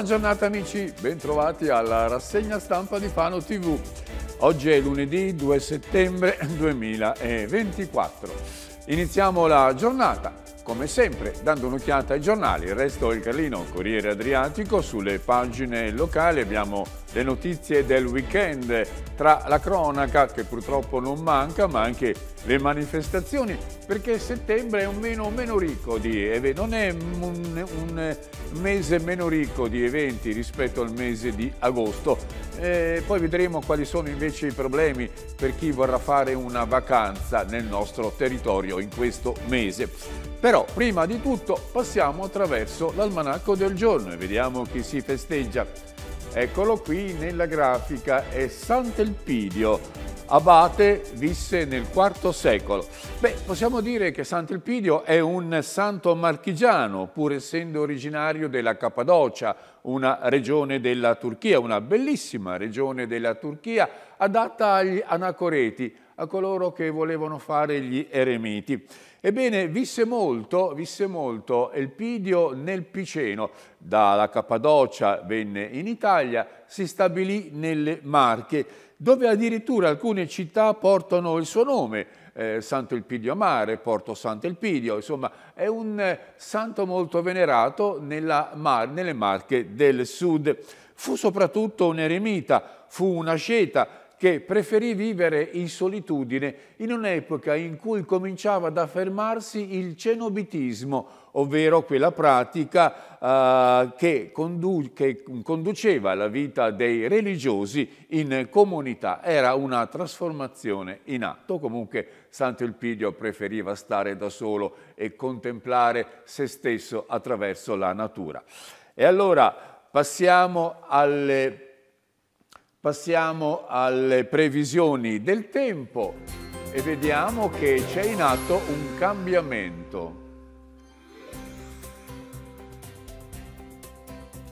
Buona giornata amici, bentrovati alla rassegna stampa di Fano TV. Oggi è lunedì 2 settembre 2024. Iniziamo la giornata come sempre dando un'occhiata ai giornali. Il resto è il Carlino Corriere Adriatico, sulle pagine locali abbiamo le notizie del weekend tra la cronaca che purtroppo non manca ma anche le manifestazioni perché settembre è un, meno, meno di, non è un, un, mese meno ricco di eventi rispetto al mese di agosto e eh, poi vedremo quali sono invece i problemi per chi vorrà fare una vacanza nel nostro territorio in questo mese però prima di tutto passiamo attraverso l'almanacco del giorno e vediamo chi si festeggia. Eccolo qui nella grafica, è Sant'Elpidio, abate visse nel IV secolo. Beh, possiamo dire che Sant'Elpidio è un santo marchigiano, pur essendo originario della Cappadocia, una regione della Turchia, una bellissima regione della Turchia, adatta agli anacoreti, a coloro che volevano fare gli eremiti. Ebbene, visse molto, visse molto Elpidio nel Piceno, dalla Cappadocia venne in Italia, si stabilì nelle Marche, dove addirittura alcune città portano il suo nome, eh, Santo Elpidio Mare, Porto Santo Elpidio, insomma è un eh, santo molto venerato mar, nelle Marche del Sud. Fu soprattutto un eremita, fu un asceta, che preferì vivere in solitudine in un'epoca in cui cominciava ad affermarsi il cenobitismo, ovvero quella pratica eh, che, condu che, conduceva la vita dei religiosi in comunità. Era una trasformazione in atto, comunque Santo Elpidio preferiva stare da solo e contemplare se stesso attraverso la natura. E allora passiamo alle Passiamo alle previsioni del tempo e vediamo che c'è in atto un cambiamento.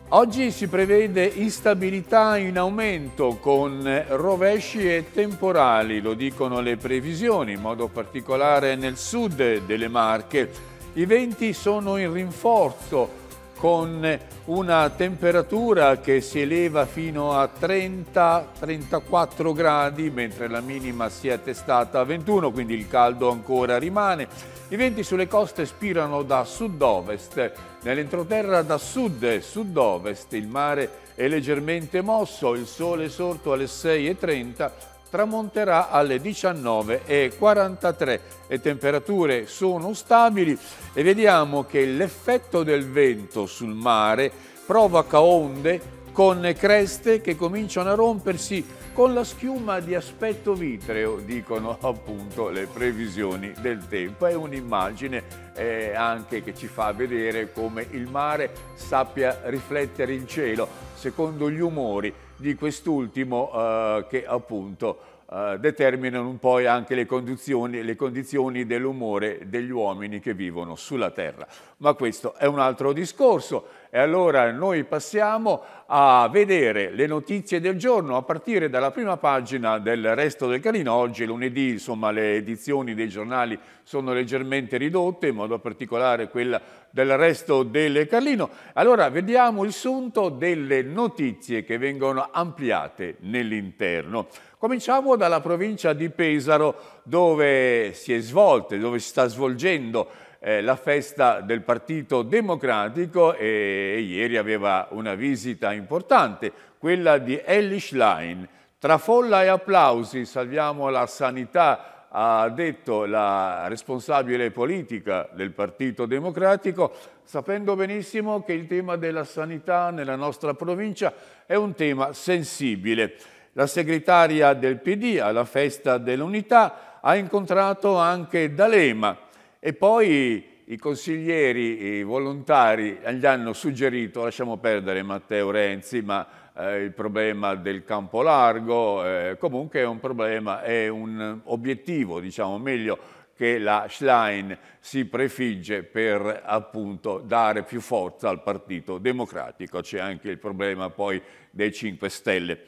Oggi si prevede instabilità in aumento con rovesci e temporali, lo dicono le previsioni, in modo particolare nel sud delle Marche. I venti sono in rinforzo con una temperatura che si eleva fino a 30-34 gradi, mentre la minima si è attestata a 21, quindi il caldo ancora rimane. I venti sulle coste spirano da sud-ovest, nell'entroterra da sud e sud-ovest, il mare è leggermente mosso, il sole è sorto alle 6.30, tramonterà alle 19.43. Le temperature sono stabili e vediamo che l'effetto del vento sul mare provoca onde con creste che cominciano a rompersi con la schiuma di aspetto vitreo, dicono appunto le previsioni del tempo. È un'immagine eh, anche che ci fa vedere come il mare sappia riflettere il cielo secondo gli umori di quest'ultimo eh, che appunto eh, determinano poi anche le condizioni, le condizioni dell'umore degli uomini che vivono sulla terra. Ma questo è un altro discorso e allora noi passiamo a vedere le notizie del giorno a partire dalla prima pagina del resto del Carino. Oggi lunedì insomma, le edizioni dei giornali sono leggermente ridotte, in modo particolare quella del resto del Carlino. Allora vediamo il sunto delle notizie che vengono ampliate nell'interno. Cominciamo dalla provincia di Pesaro dove si è svolta, dove si sta svolgendo eh, la festa del Partito Democratico e, e, ieri aveva una visita importante, quella di Ellie Schlein. Tra folla e applausi salviamo la sanità, ha detto la responsabile politica del Partito Democratico, sapendo benissimo che il tema della sanità nella nostra provincia è un tema sensibile. La segretaria del PD alla festa dell'unità ha incontrato anche D'Alema, e poi i consiglieri i volontari gli hanno suggerito, lasciamo perdere Matteo Renzi, ma eh, il problema del campo largo eh, comunque è un problema, è un obiettivo, diciamo meglio, che la Schlein si prefigge per appunto dare più forza al Partito Democratico. C'è anche il problema poi dei 5 Stelle.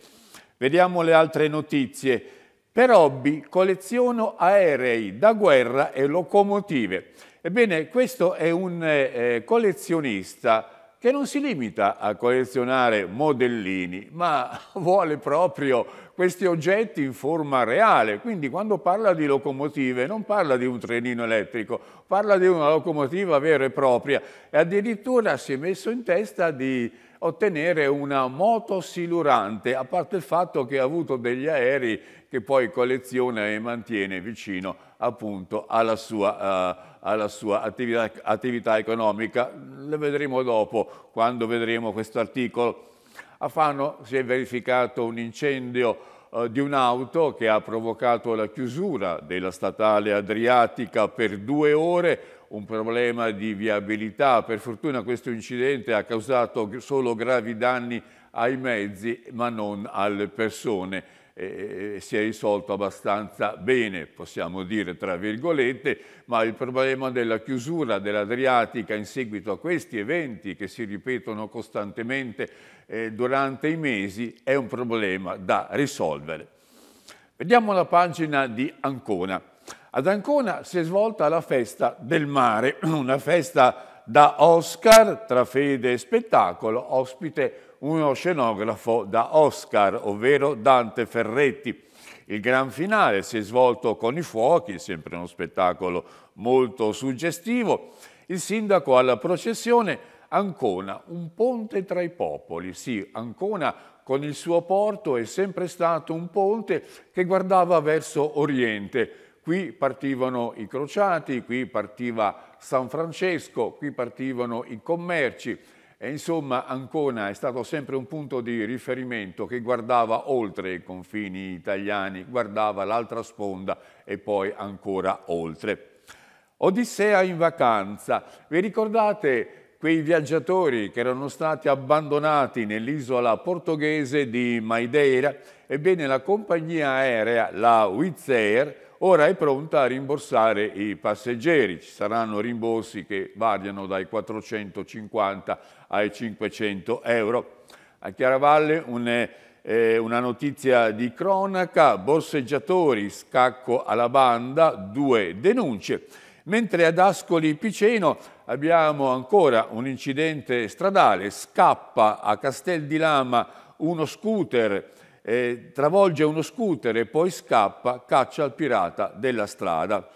Vediamo le altre notizie. Per hobby colleziono aerei da guerra e locomotive. Ebbene, questo è un eh, eh collezionista che non si limita a collezionare modellini, ma vuole proprio questi oggetti in forma reale. Quindi quando parla di locomotive non parla di un trenino elettrico, parla di una locomotiva vera e propria e addirittura si è messo in testa di ottenere una moto silurante, a parte il fatto che ha avuto degli aerei che poi colleziona e mantiene vicino appunto alla sua, uh, alla sua attività, attività, economica. Lo vedremo dopo, quando vedremo questo articolo. A Fano si è verificato un incendio uh, di un'auto che ha provocato la chiusura della statale adriatica per due ore un problema di viabilità. Per fortuna questo incidente ha causato solo gravi danni ai mezzi ma non alle persone. Eh, si è risolto abbastanza bene, possiamo dire tra virgolette, ma il problema della chiusura dell'Adriatica in seguito a questi eventi che si ripetono costantemente eh, durante i mesi è un problema da risolvere. Vediamo la pagina di Ancona. Ad Ancona si è svolta la festa del mare, una festa da Oscar tra fede e spettacolo, ospite uno scenografo da Oscar, ovvero Dante Ferretti. Il gran finale si è svolto con i fuochi, sempre uno spettacolo molto suggestivo. Il sindaco alla processione Ancona, un ponte tra i popoli. Sì, Ancona con il suo porto è sempre stato un ponte che guardava verso Oriente Qui partivano i crociati, qui partiva San Francesco, qui partivano i commerci e insomma Ancona è stato sempre un punto di riferimento che guardava oltre i confini italiani, guardava l'altra sponda e poi ancora oltre. Odissea in vacanza. Vi ricordate quei viaggiatori che erano stati abbandonati nell'isola portoghese di Madeira? Ebbene, la compagnia aerea, la Wizz Air, ora è pronta a rimborsare i passeggeri. Ci saranno rimborsi che variano dai 450 ai 500 euro. A Chiaravalle un, eh, eh, una notizia di cronaca, borseggiatori, scacco alla banda, due denunce. Mentre ad Ascoli Piceno abbiamo ancora un incidente stradale, scappa a Castel di Lama uno scooter eh, travolge uno scooter e poi scappa, caccia al pirata della strada.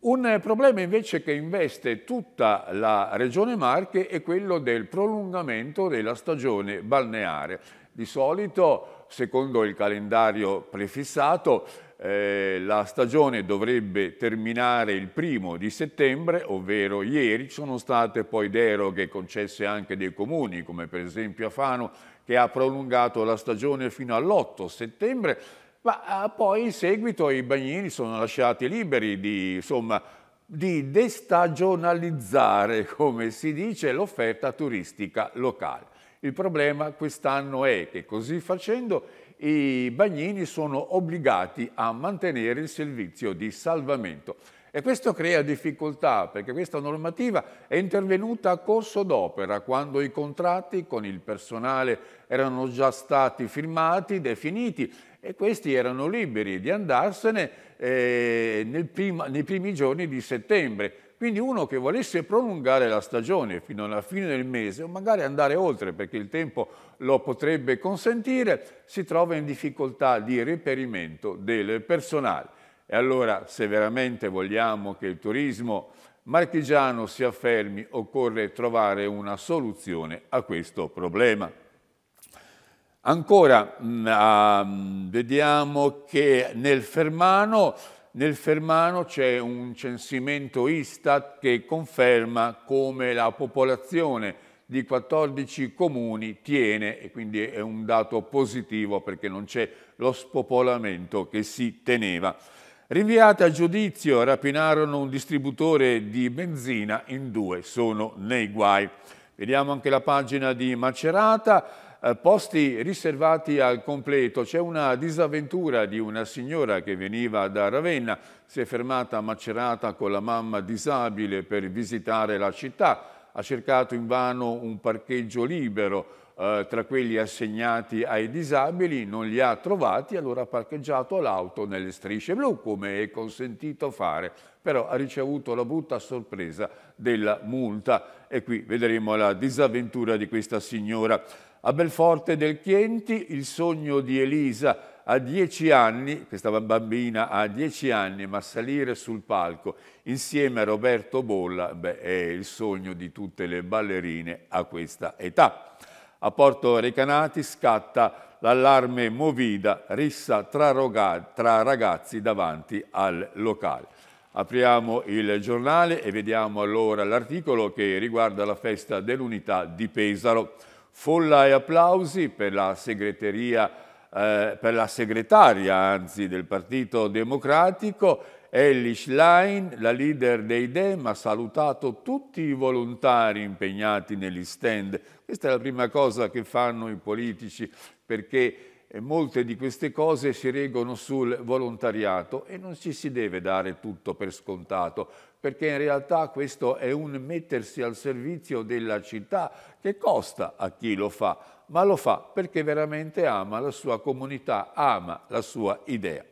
Un problema invece che investe tutta la regione Marche è quello del prolungamento della stagione balneare. Di solito, secondo il calendario prefissato, eh, la stagione dovrebbe terminare il primo di settembre, ovvero ieri. Ci sono state poi deroghe concesse anche dai comuni, come per esempio a Fano, che ha prolungato la stagione fino all'8 settembre, ma eh, poi in seguito i bagnini sono lasciati liberi di, insomma, di destagionalizzare, come si dice, l'offerta turistica locale. Il problema quest'anno è che così facendo i bagnini sono obbligati a mantenere il servizio di salvamento. E questo crea difficoltà perché questa normativa è intervenuta a corso d'opera quando i contratti con il personale erano già stati firmati, definiti e questi erano liberi di andarsene eh, prima, nei primi giorni di settembre. Quindi uno che volesse prolungare la stagione fino alla fine del mese o magari andare oltre perché il tempo lo potrebbe consentire, si trova in difficoltà di reperimento del personale. E allora, se veramente vogliamo che il turismo marchigiano si affermi, occorre trovare una soluzione a questo problema. Ancora mh, mm, mm, vediamo che nel Fermano nel Fermano c'è un censimento Istat che conferma come la popolazione di 14 comuni tiene e quindi è un dato positivo perché non c'è lo spopolamento che si teneva. Rinviate a giudizio, rapinarono un distributore di benzina in due, sono nei guai. Vediamo anche la pagina di Macerata, eh, posti riservati al completo. C'è una disavventura di una signora che veniva da Ravenna, si è fermata a Macerata con la mamma disabile per visitare la città, ha cercato invano un parcheggio libero, eh, tra quelli assegnati ai disabili, non li ha trovati, allora ha parcheggiato l'auto nelle strisce blu, come è consentito fare, però ha ricevuto la brutta sorpresa della multa e qui vedremo la disavventura di questa signora. A Belforte del Chienti il sogno di Elisa a dieci anni, questa bambina a dieci anni, ma salire sul palco insieme a Roberto Bolla beh, è il sogno di tutte le ballerine a questa età. A Porto Recanati scatta l'allarme Movida, rissa tra, tra ragazzi davanti al locale. Apriamo il giornale e vediamo allora l'articolo che riguarda la festa dell'unità di Pesaro. Folla e applausi per la segreteria eh, per la segretaria anzi del Partito Democratico Ellie Schlein, la leader dei Dem, ha salutato tutti i volontari impegnati negli stand. Questa è la prima cosa che fanno i politici perché eh, molte di queste cose si reggono sul volontariato e non ci si deve dare tutto per scontato, perché in realtà questo è un mettersi al servizio della città che costa a chi lo fa, ma lo fa perché veramente ama la sua comunità, ama la sua idea.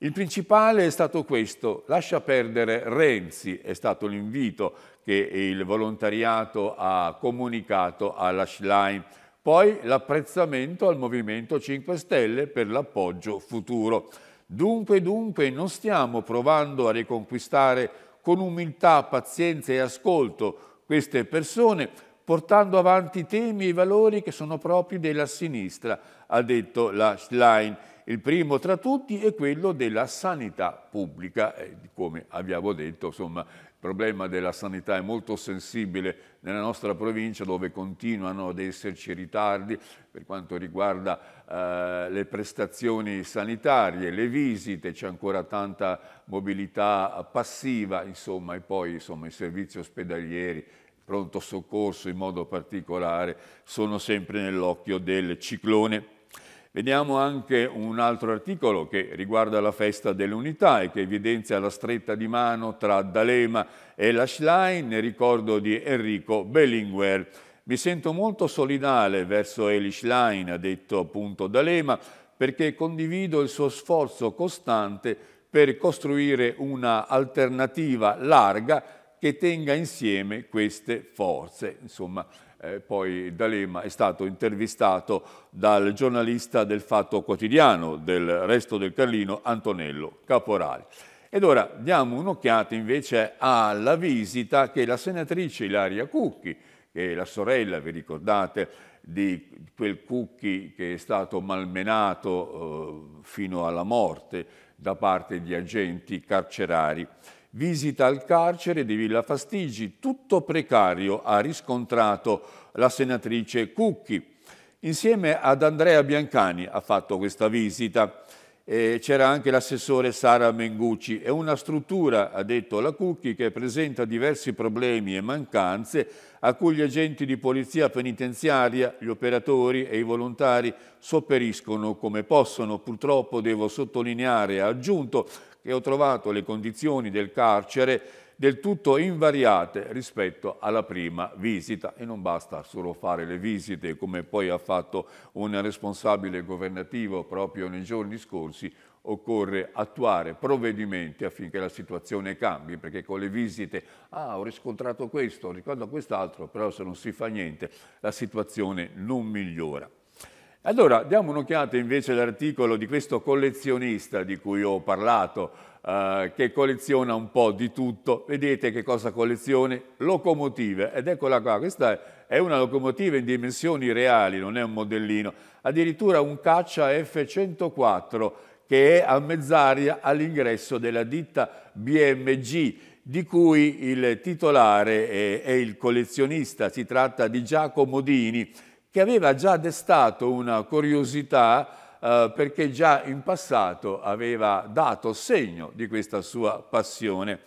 Il principale è stato questo, lascia perdere Renzi, è stato l'invito che il volontariato ha comunicato alla Schlein, poi l'apprezzamento al Movimento 5 Stelle per l'appoggio futuro. Dunque, dunque, non stiamo provando a riconquistare con umiltà, pazienza e ascolto queste persone, portando avanti temi e valori che sono propri della sinistra, ha detto la Schlein il primo tra tutti è quello della sanità pubblica, come abbiamo detto, insomma, il problema della sanità è molto sensibile nella nostra provincia dove continuano ad esserci ritardi per quanto riguarda eh, le prestazioni sanitarie, le visite, c'è ancora tanta mobilità passiva, insomma, e poi insomma, i servizi ospedalieri pronto soccorso in modo particolare sono sempre nell'occhio del ciclone Vediamo anche un altro articolo che riguarda la festa dell'unità e che evidenzia la stretta di mano tra D'Alema e la Schlein, nel ricordo di Enrico Bellinguer. Mi sento molto solidale verso Eli Schlein, ha detto appunto D'Alema, perché condivido il suo sforzo costante per costruire una alternativa larga che tenga insieme queste forze. Insomma, eh, poi D'Alema è stato intervistato dal giornalista del Fatto Quotidiano del Resto del Carlino, Antonello Caporali. Ed ora diamo un'occhiata invece alla visita che la senatrice Ilaria Cucchi, che è la sorella, vi ricordate, di quel Cucchi che è stato malmenato eh, fino alla morte da parte di agenti carcerari, visita al carcere di Villa Fastigi, tutto precario, ha riscontrato la senatrice Cucchi. Insieme ad Andrea Biancani ha fatto questa visita. Eh, C'era anche l'assessore Sara Mengucci. È una struttura, ha detto la Cucchi, che presenta diversi problemi e mancanze a cui gli agenti di polizia penitenziaria, gli operatori e i volontari sopperiscono come possono. Purtroppo, devo sottolineare, ha aggiunto, che ho trovato le condizioni del carcere del tutto invariate rispetto alla prima visita e non basta solo fare le visite come poi ha fatto un responsabile governativo proprio nei giorni scorsi occorre attuare provvedimenti affinché la situazione cambi, perché con le visite, ah ho riscontrato questo, ho riscontrato quest'altro, però se non si fa niente la situazione non migliora. Allora, diamo un'occhiata invece all'articolo di questo collezionista di cui ho parlato, eh, che colleziona un po' di tutto. Vedete che cosa collezione? Locomotive. Ed eccola qua, questa è una locomotiva in dimensioni reali, non è un modellino. Addirittura un caccia F-104 che è a mezz'aria all'ingresso della ditta BMG di cui il titolare è, è il collezionista, si tratta di Giacomo Dini, che aveva già destato una curiosità eh, perché già in passato aveva dato segno di questa sua passione.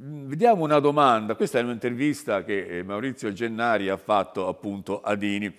Mm, vediamo una domanda, questa è un'intervista che eh, Maurizio Gennari ha fatto appunto a Dini.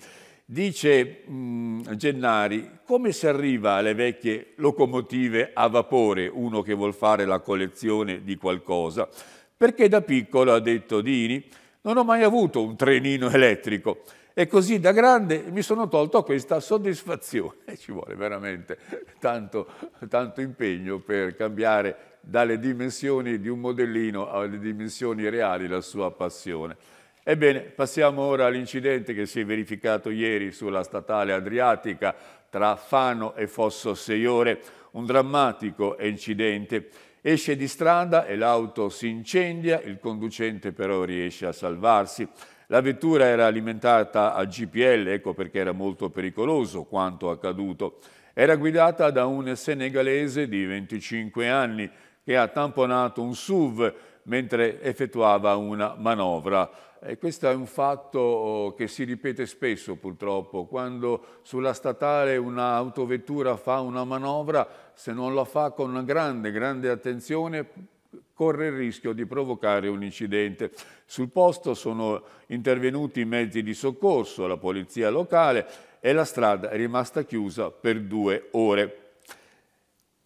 Dice mh, mm, Gennari, come si arriva alle vecchie locomotive a vapore, uno che vuol fare la collezione di qualcosa? Perché da piccolo, ha detto Dini, non ho mai avuto un trenino elettrico. E così da grande mi sono tolto questa soddisfazione. Ci vuole veramente tanto, tanto impegno per cambiare dalle dimensioni di un modellino alle dimensioni reali la sua passione. Ebbene, passiamo ora all'incidente che si è verificato ieri sulla statale Adriatica tra Fano e Fosso Seiore, un drammatico incidente. Esce di strada e l'auto si incendia, il conducente però riesce a salvarsi. La vettura era alimentata a GPL, ecco perché era molto pericoloso quanto accaduto. Era guidata da un senegalese di 25 anni che ha tamponato un SUV mentre effettuava una manovra. E questo è un fatto oh, che si ripete spesso purtroppo, quando sulla statale un'autovettura fa una manovra, se non la fa con una grande, grande attenzione corre il rischio di provocare un incidente. Sul posto sono intervenuti i mezzi di soccorso, la polizia locale e la strada è rimasta chiusa per due ore.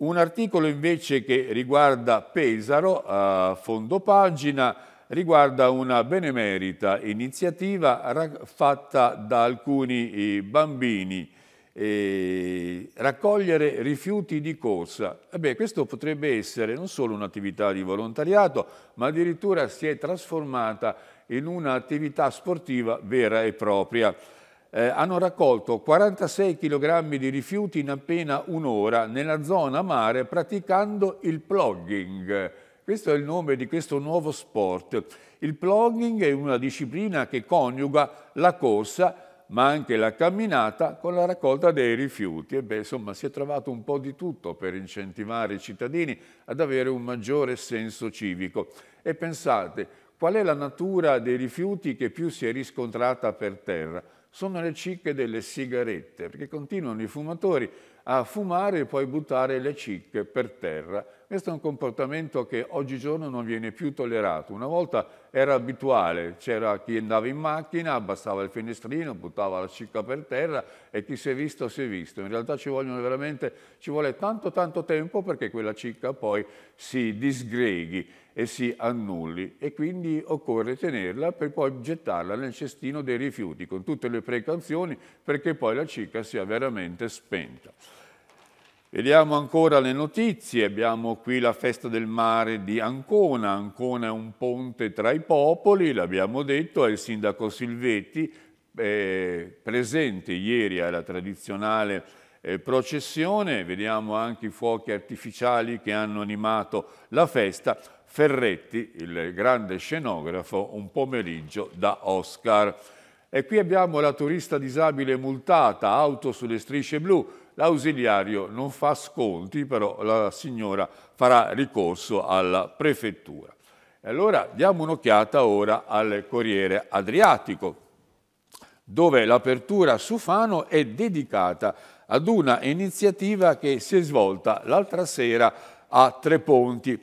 Un articolo invece che riguarda Pesaro, a fondo pagina, riguarda una benemerita iniziativa fatta da alcuni eh, bambini eh, raccogliere rifiuti di corsa. Beh, questo potrebbe essere non solo un'attività di volontariato, ma addirittura si è trasformata in un'attività sportiva vera e propria. Eh, hanno raccolto 46 kg di rifiuti in appena un'ora nella zona mare praticando il plogging. Questo è il nome di questo nuovo sport. Il plogging è una disciplina che coniuga la corsa ma anche la camminata con la raccolta dei rifiuti. E beh, insomma, si è trovato un po' di tutto per incentivare i cittadini ad avere un maggiore senso civico. E pensate, qual è la natura dei rifiuti che più si è riscontrata per terra? Sono le cicche delle sigarette, perché continuano i fumatori a fumare e poi buttare le cicche per terra. Questo è un comportamento che oggigiorno non viene più tollerato. Una volta era abituale, c'era chi andava in macchina, abbassava il finestrino, buttava la cicca per terra e chi si è visto si è visto. In realtà ci, ci vuole tanto tanto tempo perché quella cicca poi si disgreghi e si annulli e quindi occorre tenerla per poi gettarla nel cestino dei rifiuti con tutte le precauzioni perché poi la cicca sia veramente spenta. Vediamo ancora le notizie, abbiamo qui la festa del mare di Ancona, Ancona è un ponte tra i popoli, l'abbiamo detto, è il sindaco Silvetti, eh, presente ieri alla tradizionale eh, processione, vediamo anche i fuochi artificiali che hanno animato la festa, Ferretti, il grande scenografo, un pomeriggio da Oscar. E qui abbiamo la turista disabile multata, auto sulle strisce blu. L'ausiliario non fa sconti, però la signora farà ricorso alla prefettura. E allora diamo un'occhiata ora al Corriere Adriatico, dove l'apertura su Fano è dedicata ad una iniziativa che si è svolta l'altra sera a Tre Ponti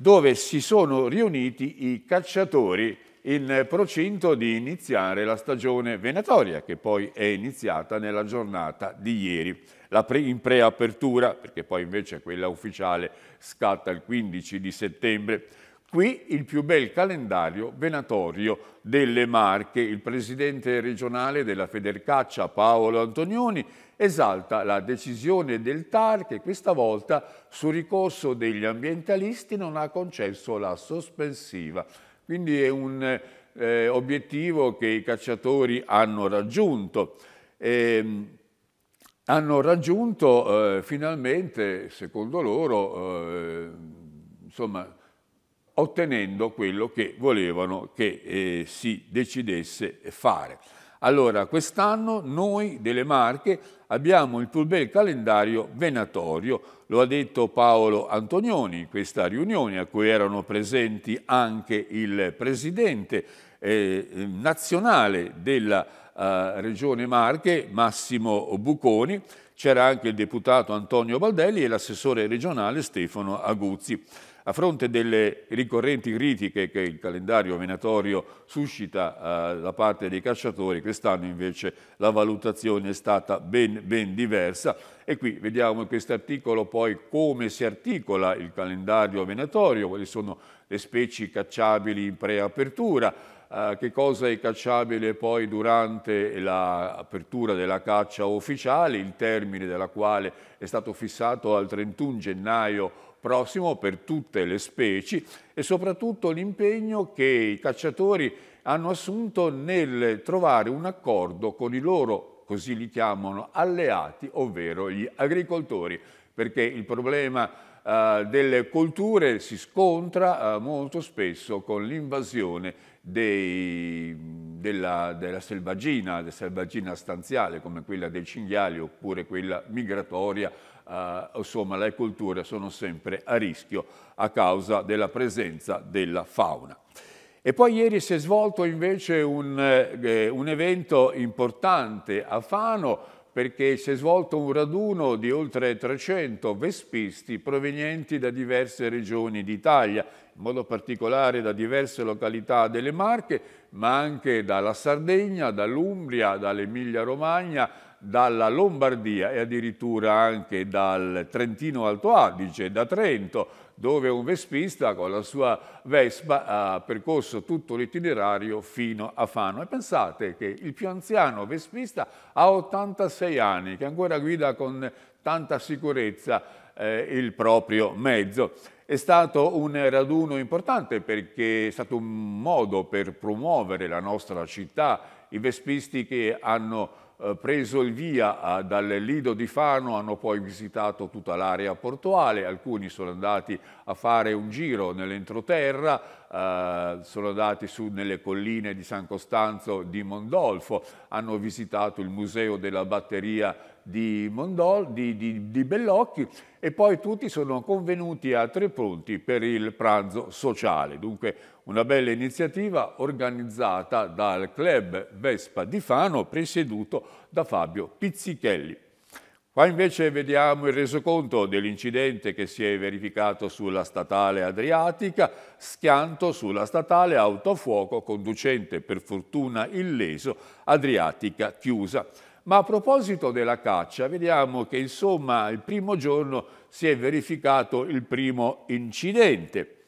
dove si sono riuniti i cacciatori in procinto di iniziare la stagione venatoria, che poi è iniziata nella giornata di ieri, pre in preapertura, perché poi invece quella ufficiale scatta il 15 di settembre. Qui il più bel calendario venatorio delle Marche. Il presidente regionale della Federcaccia Paolo Antonioni esalta la decisione del TAR che questa volta su ricorso degli ambientalisti non ha concesso la sospensiva. Quindi è un eh, obiettivo che i cacciatori hanno raggiunto. E, ehm, hanno raggiunto eh, finalmente, secondo loro, eh, insomma, ottenendo quello che volevano che eh, si decidesse fare. Allora, quest'anno noi delle Marche abbiamo il più bel calendario venatorio, lo ha detto Paolo Antonioni in questa riunione a cui erano presenti anche il presidente eh, nazionale della eh, Regione Marche, Massimo Buconi, c'era anche il deputato Antonio Baldelli e l'assessore regionale Stefano Aguzzi. A fronte delle ricorrenti critiche che il calendario venatorio suscita eh, da parte dei cacciatori, quest'anno invece la valutazione è stata ben, ben diversa e qui vediamo in questo articolo poi come si articola il calendario venatorio, quali sono le specie cacciabili in preapertura, Uh, che cosa è cacciabile poi durante l'apertura della caccia ufficiale, il termine della quale è stato fissato al 31 gennaio prossimo per tutte le specie e soprattutto l'impegno che i cacciatori hanno assunto nel trovare un accordo con i loro, così li chiamano, alleati, ovvero gli agricoltori, perché il problema eh, delle colture si scontra eh, molto spesso con l'invasione della, della, selvaggina, della selvaggina stanziale come quella dei cinghiali oppure quella migratoria eh, insomma, le colture sono sempre a rischio a causa della presenza della fauna. E poi ieri si è svolto invece un, eh, un evento importante a Fano perché si è svolto un raduno di oltre 300 vespisti provenienti da diverse regioni d'Italia, in modo particolare da diverse località delle Marche, ma anche dalla Sardegna, dall'Umbria, dall'Emilia Romagna, dalla Lombardia e addirittura anche dal Trentino Alto Adige, da Trento, dove un vespista con la sua Vespa ha percorso tutto l'itinerario fino a Fano. E pensate che il più anziano vespista ha 86 anni, che ancora guida con tanta sicurezza eh, il proprio mezzo. È stato un raduno importante perché è stato un modo per promuovere la nostra città, i vespisti che hanno eh, preso il via eh, dal Lido di Fano, hanno poi visitato tutta l'area portuale, alcuni sono andati a fare un giro nell'entroterra, eh, sono andati su nelle colline di San Costanzo di Mondolfo, hanno visitato il museo della batteria di, Mondol, di, di, di Bellocchi e poi tutti sono convenuti a tre punti per il pranzo sociale. Dunque una bella iniziativa organizzata dal club Vespa di Fano presieduto da Fabio Pizzichelli. Qua invece vediamo il resoconto dell'incidente che si è verificato sulla statale Adriatica, schianto sulla statale autofuoco, conducente per fortuna illeso, Adriatica chiusa. Ma a proposito della caccia, vediamo che insomma il primo giorno si è verificato il primo incidente.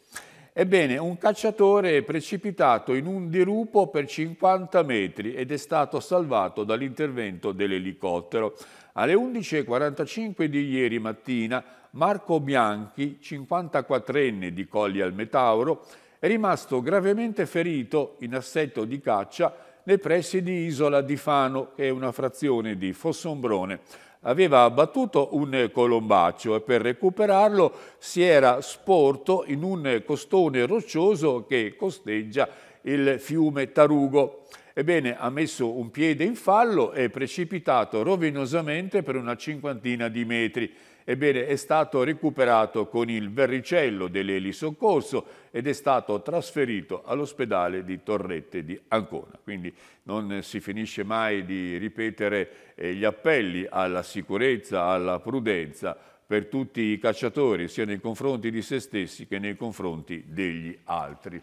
Ebbene, un cacciatore è precipitato in un dirupo per 50 metri ed è stato salvato dall'intervento dell'elicottero. Alle 11.45 di ieri mattina Marco Bianchi, 54enne di Colli al Metauro, è rimasto gravemente ferito in assetto di caccia nei pressi di Isola di Fano, che è una frazione di Fossombrone. Aveva abbattuto un colombaccio e per recuperarlo si era sporto in un costone roccioso che costeggia il fiume Tarugo. Ebbene, ha messo un piede in fallo e è precipitato rovinosamente per una cinquantina di metri. Ebbene, è stato recuperato con il verricello dell'elisoccorso ed è stato trasferito all'ospedale di Torrette di Ancona. Quindi non si finisce mai di ripetere eh, gli appelli alla sicurezza, alla prudenza per tutti i cacciatori, sia nei confronti di se stessi che nei confronti degli altri.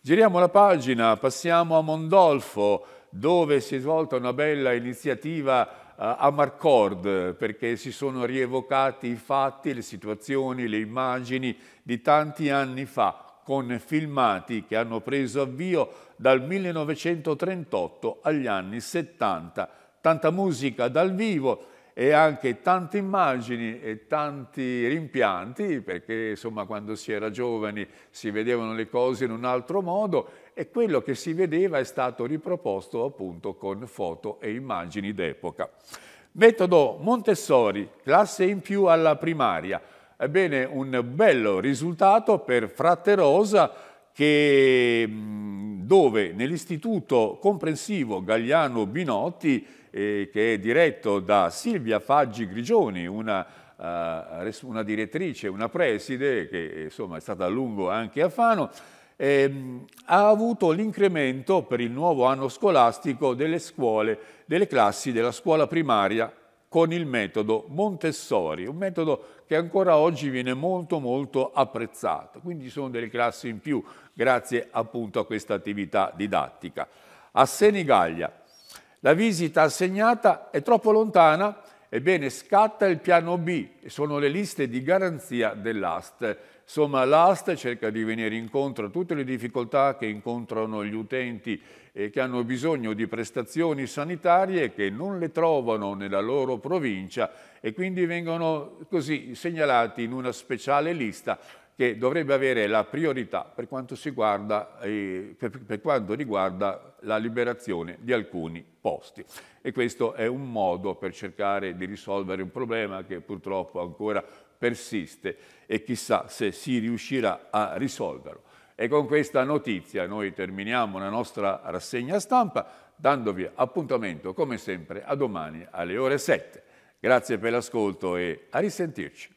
Giriamo la pagina, passiamo a Mondolfo, dove si è svolta una bella iniziativa eh, a Marcord, perché si sono rievocati i fatti, le situazioni, le immagini di tanti anni fa, con filmati che hanno preso avvio dal 1938 agli anni 70. Tanta musica dal vivo e anche tante immagini e tanti rimpianti, perché insomma quando si era giovani si vedevano le cose in un altro modo e quello che si vedeva è stato riproposto appunto con foto e immagini d'epoca. Metodo Montessori, classe in più alla primaria. Ebbene, un bello risultato per Fratte Rosa, che, dove nell'istituto comprensivo Gagliano Binotti, eh, che è diretto da Silvia Faggi Grigioni, una eh, una direttrice, una preside, che eh, insomma è stata a lungo anche a Fano, ehm, ha avuto l'incremento per il nuovo anno scolastico delle scuole, delle classi della scuola primaria con il metodo Montessori, un metodo che ancora oggi viene molto molto apprezzato. Quindi ci sono delle classi in più grazie appunto a questa attività didattica. A Senigallia la visita assegnata è troppo lontana, ebbene scatta il piano B, sono le liste di garanzia dell'AST Insomma, l'AST cerca di venire incontro a tutte le difficoltà che incontrano gli utenti e eh, che hanno bisogno di prestazioni sanitarie che non le trovano nella loro provincia e quindi vengono così segnalati in una speciale lista che dovrebbe avere la priorità per quanto, guarda, eh, per quanto, riguarda la liberazione di alcuni posti. E questo è un modo per cercare di risolvere un problema che purtroppo ancora persiste e chissà se si riuscirà a risolverlo. E con questa notizia noi terminiamo la nostra rassegna stampa dandovi appuntamento come sempre a domani alle ore 7. Grazie per l'ascolto e a risentirci.